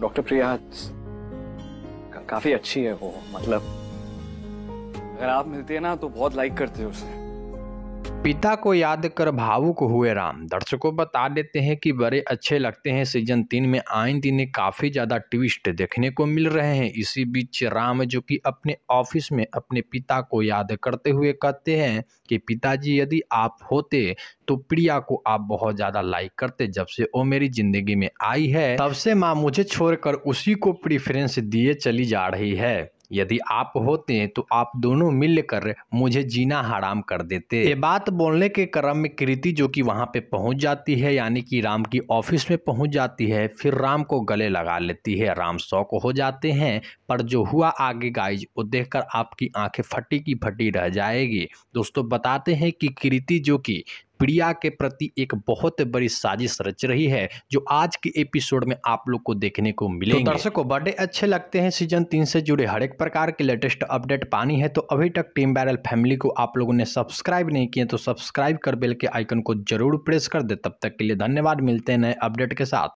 doctor प्रिया काफी अच्छी है वो मतलब अगर आप मिलते हैं ना तो बहुत लाइक करते हो उसे पिता को याद कर भावुक हुए राम दर्शकों बता देते हैं कि बड़े अच्छे लगते हैं सीजन तीन में आए दिन काफ़ी ज़्यादा ट्विस्ट देखने को मिल रहे हैं इसी बीच राम जो कि अपने ऑफिस में अपने पिता को याद करते हुए कहते हैं कि पिताजी यदि आप होते तो प्रिया को आप बहुत ज़्यादा लाइक करते जब से वो मेरी ज़िंदगी में आई है तब से माँ मुझे छोड़कर उसी को प्रिफ्रेंस दिए चली जा रही है यदि आप होते हैं तो आप दोनों मिलकर मुझे जीना हराम कर देते ये बात बोलने के क्रम में कृति जो कि वहाँ पे पहुँच जाती है यानी कि राम की ऑफिस में पहुँच जाती है फिर राम को गले लगा लेती है राम शौक हो जाते हैं पर जो हुआ आगे गाइज वो देखकर आपकी आंखें फटी की फटी रह जाएगी दोस्तों बताते हैं कि कृति जो कि प्रिया के प्रति एक बहुत बड़ी साजिश रच रही है जो आज के एपिसोड में आप लोग को देखने को मिले तो दर्शकों बड़े अच्छे लगते हैं सीजन तीन से जुड़े हर एक प्रकार के लेटेस्ट अपडेट पानी है तो अभी तक टीम बैरल फैमिली को आप लोगों ने सब्सक्राइब नहीं किया तो सब्सक्राइब कर बेल के आइकन को जरूर प्रेस कर दे तब तक के लिए धन्यवाद मिलते हैं नए अपडेट के साथ